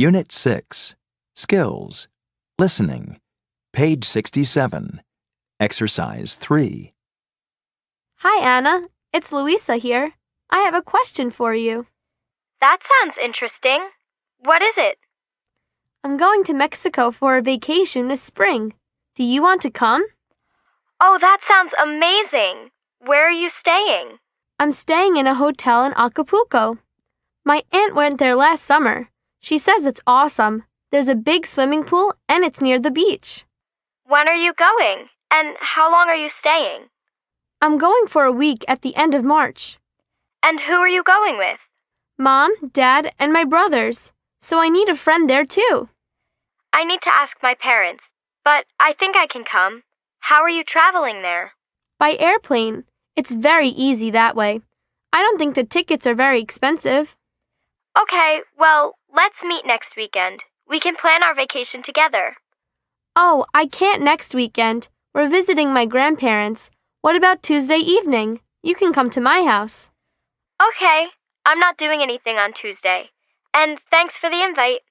Unit 6 Skills Listening, page 67, exercise 3. Hi, Anna. It's Louisa here. I have a question for you. That sounds interesting. What is it? I'm going to Mexico for a vacation this spring. Do you want to come? Oh, that sounds amazing. Where are you staying? I'm staying in a hotel in Acapulco. My aunt went there last summer. She says it's awesome. There's a big swimming pool and it's near the beach. When are you going? And how long are you staying? I'm going for a week at the end of March. And who are you going with? Mom, Dad, and my brothers. So I need a friend there too. I need to ask my parents, but I think I can come. How are you traveling there? By airplane. It's very easy that way. I don't think the tickets are very expensive. Okay, well, let's meet next weekend. We can plan our vacation together. Oh, I can't next weekend. We're visiting my grandparents. What about Tuesday evening? You can come to my house. Okay, I'm not doing anything on Tuesday. And thanks for the invite.